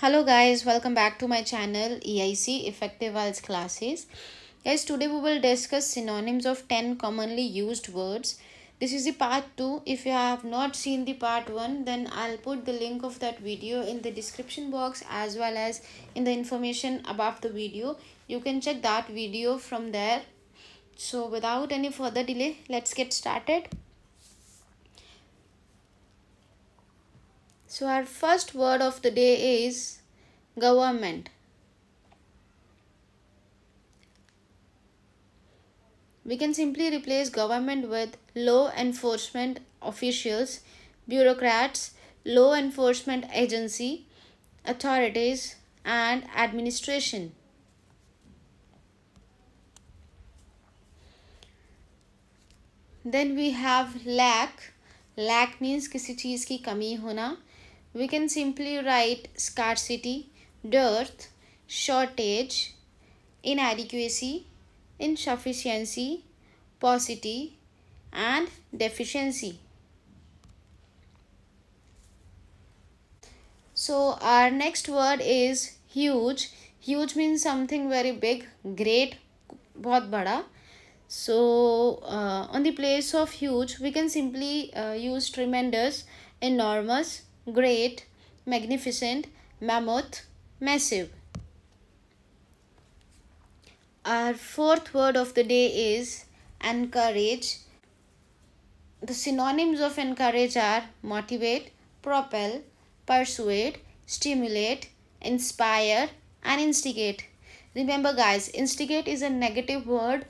hello guys welcome back to my channel eic effective IELTS classes guys today we will discuss synonyms of 10 commonly used words this is the part 2 if you have not seen the part 1 then i'll put the link of that video in the description box as well as in the information above the video you can check that video from there so without any further delay let's get started So, our first word of the day is government. We can simply replace government with law enforcement officials, bureaucrats, law enforcement agency, authorities, and administration. Then we have lack. Lack means किसी चीज़ की कमी होना we can simply write scarcity, dearth, shortage, inadequacy, insufficiency, paucity, and deficiency. So our next word is huge. Huge means something very big, great, बहुत बड़ा. So uh, on the place of huge, we can simply uh, use tremendous, enormous, great, magnificent, mammoth, massive. Our fourth word of the day is encourage. The synonyms of encourage are motivate, propel, persuade, stimulate, inspire, and instigate. remember guys instigate is a negative word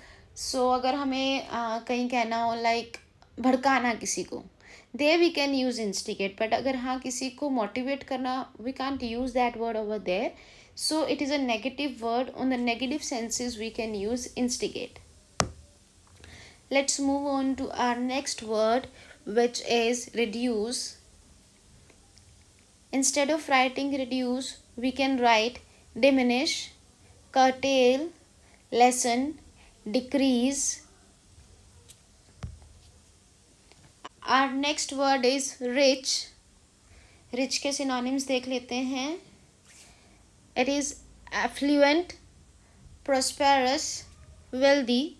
so agar hame आ, कहीं कहना हो like, भड़काना किसी को there we can use instigate but अगर हाँ किसी को मोटिवेट करना we can't use that word over there so it is a negative word on the negative senses we can use instigate let's move on to our next word which is reduce instead of writing reduce we can write diminish curtail lessen decrease Our next word is rich. Rich के synonyms देख लेते हैं affluent, prosperous, wealthy,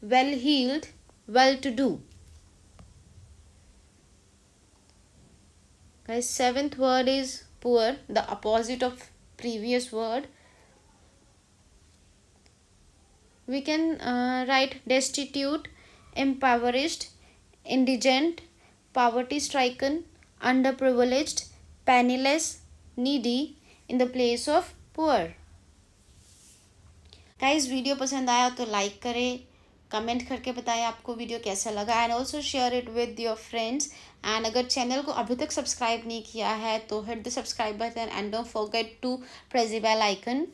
well-heeled, well-to-do. Guys, seventh word is poor, the opposite of previous word. We can uh, write destitute, impoverished, indigent, poverty stricken, underprivileged, penniless, needy in the place of poor. guys video पसंद आया तो like करें comment करके बताएं आपको video कैसा लगा and also share it with your friends and अगर चैनल को अभी तक सब्सक्राइब नहीं किया है तो hit the subscribe button and don't forget to press the bell icon